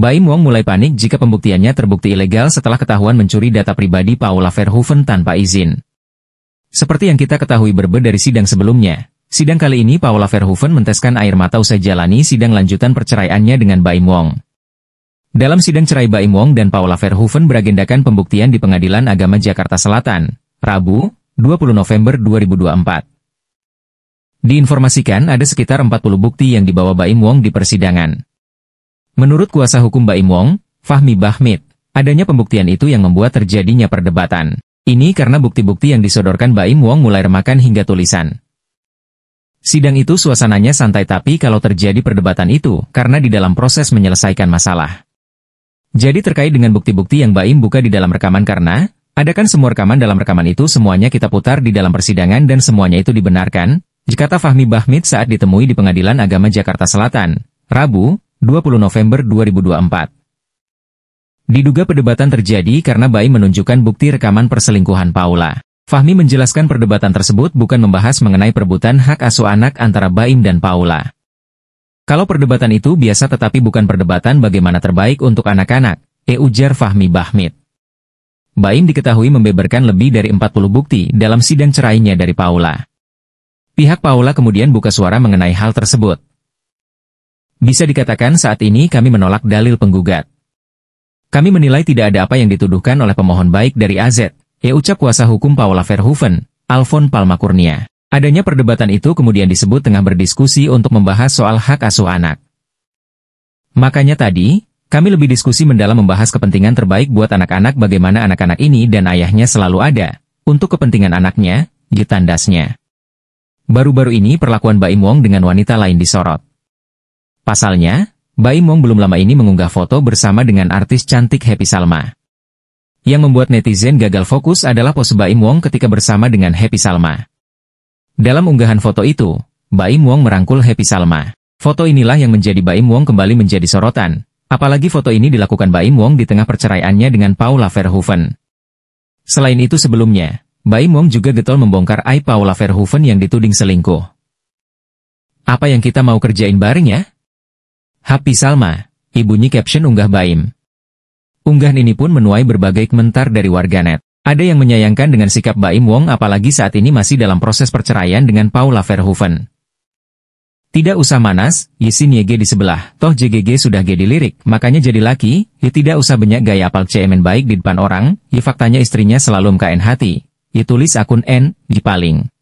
Baim Wong mulai panik jika pembuktiannya terbukti ilegal setelah ketahuan mencuri data pribadi Paula Verhoeven tanpa izin. Seperti yang kita ketahui berbeda dari sidang sebelumnya, sidang kali ini Paula Verhoeven menteskan air mata usai jalani sidang lanjutan perceraiannya dengan Baim Wong. Dalam sidang cerai Baim Wong dan Paula Verhoeven beragendakan pembuktian di Pengadilan Agama Jakarta Selatan, Rabu, 20 November 2024. Diinformasikan ada sekitar 40 bukti yang dibawa Baim Wong di persidangan. Menurut kuasa hukum Baim Wong, Fahmi Bahmid, adanya pembuktian itu yang membuat terjadinya perdebatan. Ini karena bukti-bukti yang disodorkan Baim Wong mulai remakan hingga tulisan. Sidang itu suasananya santai tapi kalau terjadi perdebatan itu karena di dalam proses menyelesaikan masalah. Jadi terkait dengan bukti-bukti yang Baim buka di dalam rekaman karena, adakan semua rekaman dalam rekaman itu semuanya kita putar di dalam persidangan dan semuanya itu dibenarkan, jikata Fahmi Bahmid saat ditemui di Pengadilan Agama Jakarta Selatan, Rabu, 20 November 2024. Diduga perdebatan terjadi karena Bayi menunjukkan bukti rekaman perselingkuhan Paula. Fahmi menjelaskan perdebatan tersebut bukan membahas mengenai perebutan hak asuh anak antara Baim dan Paula. Kalau perdebatan itu biasa tetapi bukan perdebatan bagaimana terbaik untuk anak-anak, e ujar Fahmi Bahmid. Baim diketahui membeberkan lebih dari 40 bukti dalam sidang cerainya dari Paula. Pihak Paula kemudian buka suara mengenai hal tersebut. Bisa dikatakan saat ini kami menolak dalil penggugat. Kami menilai tidak ada apa yang dituduhkan oleh pemohon baik dari AZ, ya e ucap kuasa hukum Paula Verhoeven, Alfon Kurnia. Adanya perdebatan itu kemudian disebut tengah berdiskusi untuk membahas soal hak asuh anak. Makanya tadi, kami lebih diskusi mendalam membahas kepentingan terbaik buat anak-anak bagaimana anak-anak ini dan ayahnya selalu ada, untuk kepentingan anaknya, ditandasnya. Baru-baru ini perlakuan Baim Wong dengan wanita lain disorot. Pasalnya, Wong belum lama ini mengunggah foto bersama dengan artis cantik Happy Salma. Yang membuat netizen gagal fokus adalah pose Baim Wong ketika bersama dengan Happy Salma. Dalam unggahan foto itu, Baim Wong merangkul Happy Salma. Foto inilah yang menjadi Baim Wong kembali menjadi sorotan, apalagi foto ini dilakukan Baim Wong di tengah perceraiannya dengan Paula Verhoeven. Selain itu sebelumnya, Baim Wong juga getol membongkar ai Paula Verhoeven yang dituding selingkuh. Apa yang kita mau kerjain bareng ya? Happy Salma, ibunya caption unggah Baim. Unggahan ini pun menuai berbagai komentar dari warganet. Ada yang menyayangkan dengan sikap Baim Wong apalagi saat ini masih dalam proses perceraian dengan Paula Verhoeven. Tidak usah manas, Yisin YG di sebelah, toh JGG sudah gede lirik, makanya jadi laki, ya tidak usah banyak gaya apal CMN baik di depan orang, ya faktanya istrinya selalu mkn hati. Ya tulis akun N, di paling.